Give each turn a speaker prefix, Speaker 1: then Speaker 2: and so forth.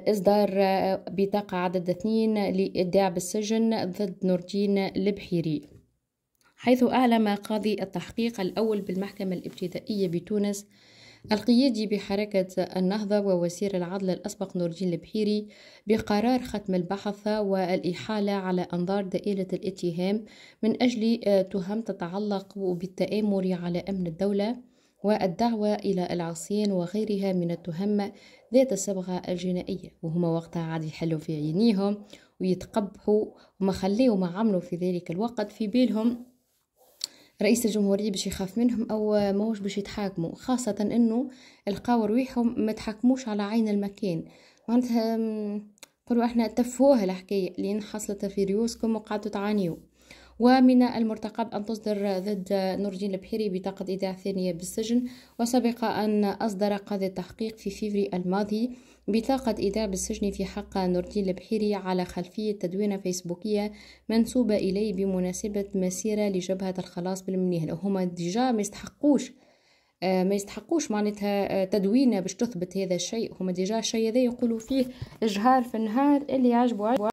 Speaker 1: إصدار بطاقة عدد اثنين لإدعاء بالسجن ضد نور الدين البحيري حيث أعلم قاضي التحقيق الأول بالمحكمة الابتدائية بتونس القيادي بحركة النهضة ووزير العدل الأسبق نور الدين البحيري بقرار ختم البحث والإحالة على أنظار دائرة الاتهام من أجل تهم تتعلق بالتآمر على أمن الدولة والدعوة إلى العصيان وغيرها من التهم ذات الصبغة الجنائية وهما وقتها عاد يحلوا في عينيهم ويتقبحوا وما خليوا ما عملوا في ذلك الوقت في بالهم رئيس الجمهورية باش يخاف منهم أو ماهوش باش يتحاكموا خاصة أنه لقاو رويحهم ما تحاكموش على عين المكان معناتها قلوا احنا تفوها الحكاية لين حصلت في ريوسكم وقعدتوا تعانيوا ومن المرتقب أن تصدر ضد نور الدين البحيري بطاقة إيداع ثانية بالسجن وسبق أن أصدر قاضي التحقيق في فيفري الماضي بطاقة إيداع بالسجن في حق نور الدين البحيري على خلفية تدوينة فيسبوكية منسوبة إليه بمناسبة مسيرة لجبهة الخلاص بالمنيه هما ديجا ما يستحقوش آه، ما يستحقوش معناتها آه، تدوينه باش تثبت هذا الشيء هما ديجا الشيء هذا يقولوا فيه اجهار في النهار اللي عجبوا